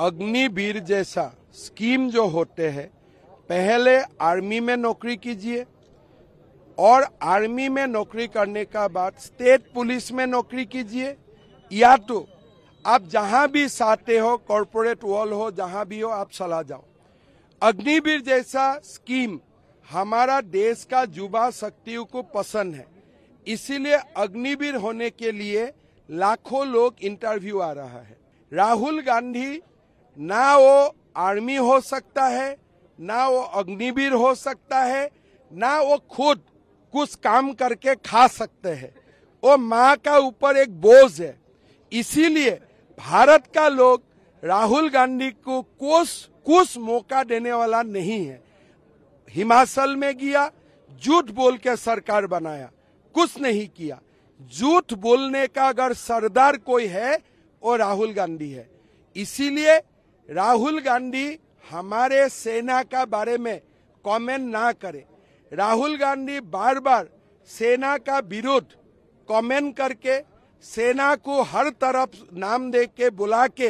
अग्निवीर जैसा स्कीम जो होते हैं पहले आर्मी में नौकरी कीजिए और आर्मी में नौकरी करने का बाद स्टेट पुलिस में नौकरी कीजिए या तो आप जहां भी चाहते हो कॉरपोरेट वर्ल्ड हो जहां भी हो आप चला जाओ अग्निवीर जैसा स्कीम हमारा देश का युवा शक्तियों को पसंद है इसीलिए अग्निवीर होने के लिए लाखों लोग इंटरव्यू आ रहा है राहुल गांधी ना वो आर्मी हो सकता है ना वो अग्निवीर हो सकता है ना वो खुद कुछ काम करके खा सकते हैं वो माँ का ऊपर एक बोझ है इसीलिए भारत का लोग राहुल गांधी को कुछ कुछ मौका देने वाला नहीं है हिमाचल में गया झूठ बोल के सरकार बनाया कुछ नहीं किया झूठ बोलने का अगर सरदार कोई है वो राहुल गांधी है इसीलिए राहुल गांधी हमारे सेना का बारे में कमेंट ना करे राहुल गांधी बार बार सेना का विरोध कमेंट करके सेना को हर तरफ नाम दे के बुला के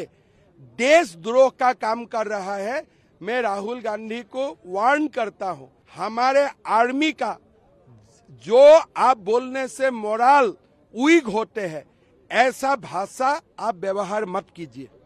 देशद्रोह का काम कर रहा है मैं राहुल गांधी को वार्न करता हूँ हमारे आर्मी का जो आप बोलने से मोराल उग होते हैं ऐसा भाषा आप व्यवहार मत कीजिए